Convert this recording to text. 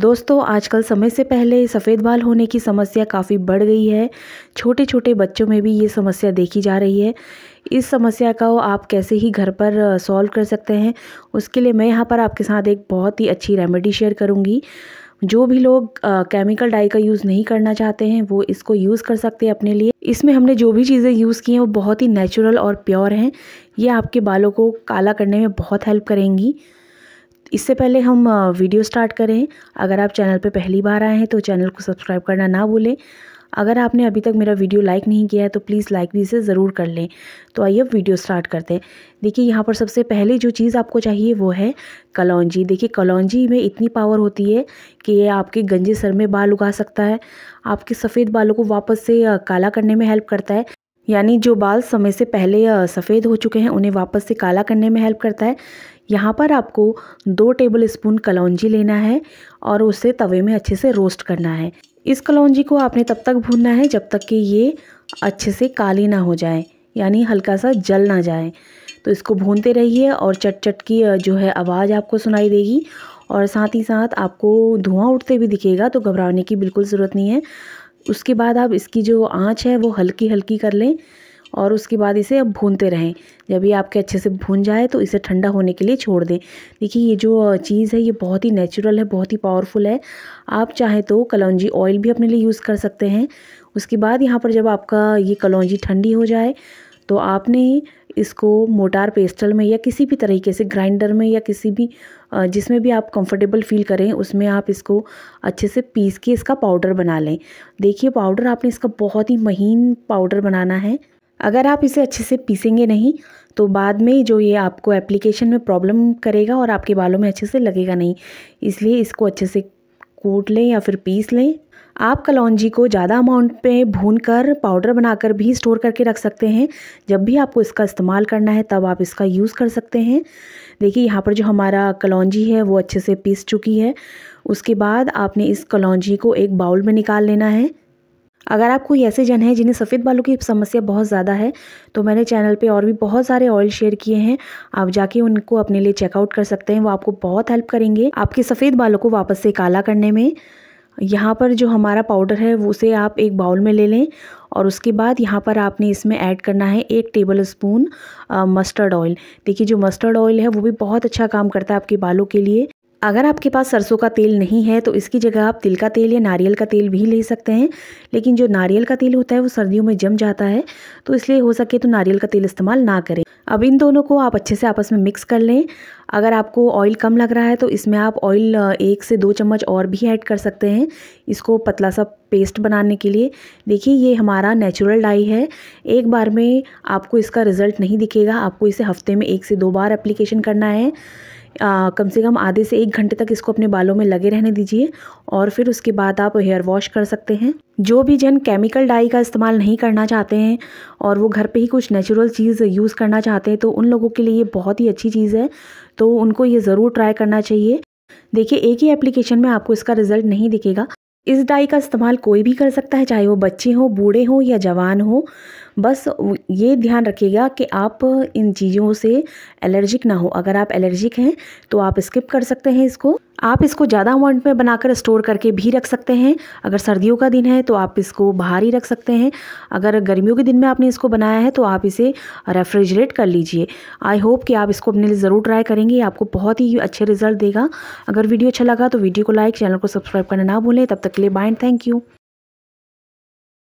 दोस्तों आजकल समय से पहले सफ़ेद बाल होने की समस्या काफ़ी बढ़ गई है छोटे छोटे बच्चों में भी ये समस्या देखी जा रही है इस समस्या का आप कैसे ही घर पर सॉल्व कर सकते हैं उसके लिए मैं यहाँ पर आपके साथ एक बहुत ही अच्छी रेमेडी शेयर करूँगी जो भी लोग आ, केमिकल डाई का यूज़ नहीं करना चाहते हैं वो इसको यूज़ कर सकते हैं अपने लिए इसमें हमने जो भी चीज़ें यूज़ की हैं वो बहुत ही नेचुरल और प्योर हैं ये आपके बालों को काला करने में बहुत हेल्प करेंगी इससे पहले हम वीडियो स्टार्ट करें अगर आप चैनल पर पहली बार आए हैं तो चैनल को सब्सक्राइब करना ना भूलें अगर आपने अभी तक मेरा वीडियो लाइक नहीं किया है तो प्लीज़ लाइक भी इसे ज़रूर कर लें तो आइए अब वीडियो स्टार्ट करते हैं देखिए यहाँ पर सबसे पहले जो चीज़ आपको चाहिए वो है कलौजी देखिए कलौजी में इतनी पावर होती है कि ये आपके गंजे सर में बाल उगा सकता है आपके सफ़ेद बालों को वापस से काला करने में हेल्प करता है यानी जो बाल समय से पहले सफ़ेद हो चुके हैं उन्हें वापस से काला करने में हेल्प करता है यहाँ पर आपको दो टेबल स्पून कलौजी लेना है और उसे तवे में अच्छे से रोस्ट करना है इस कलौजी को आपने तब तक भूनना है जब तक कि ये अच्छे से काली ना हो जाए यानी हल्का सा जल ना जाए तो इसको भूनते रहिए और चट चट की जो है आवाज़ आपको सुनाई देगी और साथ ही साथ आपको धुआं उठते भी दिखेगा तो घबराने की बिल्कुल ज़रूरत नहीं है उसके बाद आप इसकी जो आँच है वो हल्की हल्की कर लें और उसके बाद इसे अब भूनते रहें जब ये आपके अच्छे से भून जाए तो इसे ठंडा होने के लिए छोड़ दें देखिए ये जो चीज़ है ये बहुत ही नेचुरल है बहुत ही पावरफुल है आप चाहें तो कलौजी ऑयल भी अपने लिए यूज़ कर सकते हैं उसके बाद यहाँ पर जब आपका ये कलौजी ठंडी हो जाए तो आपने इसको मोटार पेस्टल में या किसी भी तरीके से ग्राइंडर में या किसी भी जिसमें भी आप कंफर्टेबल फील करें उसमें आप इसको अच्छे से पीस के इसका पाउडर बना लें देखिए पाउडर आपने इसका बहुत ही महीन पाउडर बनाना है अगर आप इसे अच्छे से पीसेंगे नहीं तो बाद में जो ये आपको एप्लीकेशन में प्रॉब्लम करेगा और आपके बालों में अच्छे से लगेगा नहीं इसलिए इसको अच्छे से कूट लें या फिर पीस लें आप कलौंजी को ज़्यादा अमाउंट में भून कर पाउडर बनाकर भी स्टोर करके रख सकते हैं जब भी आपको इसका इस्तेमाल करना है तब आप इसका यूज़ कर सकते हैं देखिए यहाँ पर जो हमारा कलौंजी है वो अच्छे से पीस चुकी है उसके बाद आपने इस कलौंजी को एक बाउल में निकाल लेना है अगर आप कोई ऐसे जन हैं जिन्हें सफ़ेद बालों की समस्या बहुत ज़्यादा है तो मैंने चैनल पे और भी बहुत सारे ऑयल शेयर किए हैं आप जाके उनको अपने लिए चेकआउट कर सकते हैं वो आपको बहुत हेल्प करेंगे आपके सफ़ेद बालों को वापस से काला करने में यहाँ पर जो हमारा पाउडर है उसे आप एक बाउल में ले लें और उसके बाद यहाँ पर आपने इसमें ऐड करना है एक टेबल स्पून मस्टर्ड ऑयल देखिए जो मस्टर्ड ऑयल है वो भी बहुत अच्छा काम करता है आपके बालों के लिए अगर आपके पास सरसों का तेल नहीं है तो इसकी जगह आप तिल का तेल या नारियल का तेल भी ले सकते हैं लेकिन जो नारियल का तेल होता है वो सर्दियों में जम जाता है तो इसलिए हो सके तो नारियल का तेल इस्तेमाल ना करें अब इन दोनों को आप अच्छे से आपस में मिक्स कर लें अगर आपको ऑयल कम लग रहा है तो इसमें आप ऑयल एक से दो चम्मच और भी ऐड कर सकते हैं इसको पतला सा पेस्ट बनाने के लिए देखिए ये हमारा नेचुरल डाई है एक बार में आपको इसका रिज़ल्ट नहीं दिखेगा आपको इसे हफ्ते में एक से दो बार एप्लीकेशन करना है आ, कम से कम आधे से एक घंटे तक इसको अपने बालों में लगे रहने दीजिए और फिर उसके बाद आप हेयर वॉश कर सकते हैं जो भी जन केमिकल डाई का इस्तेमाल नहीं करना चाहते हैं और वो घर पे ही कुछ नेचुरल चीज़ यूज़ करना चाहते हैं तो उन लोगों के लिए ये बहुत ही अच्छी चीज़ है तो उनको ये ज़रूर ट्राई करना चाहिए देखिए एक ही एप्लीकेशन में आपको इसका रिजल्ट नहीं दिखेगा इस डाई का इस्तेमाल कोई भी कर सकता है चाहे वो बच्चे हों बूढ़े हों या जवान हों बस ये ध्यान रखिएगा कि आप इन चीज़ों से एलर्जिक ना हो अगर आप एलर्जिक हैं तो आप स्किप कर सकते हैं इसको आप इसको ज़्यादा अमाउंट में बनाकर स्टोर करके भी रख सकते हैं अगर सर्दियों का दिन है तो आप इसको बाहर ही रख सकते हैं अगर गर्मियों के दिन में आपने इसको बनाया है तो आप इसे रेफ्रिजरेट कर लीजिए आई होप कि आप इसको अपने लिए ज़रूर ट्राई करेंगे आपको बहुत ही अच्छे रिजल्ट देगा अगर वीडियो अच्छा लगा तो वीडियो को लाइक चैनल को सब्सक्राइब करना ना भूलें तब तक के लिए बाय थैंक यू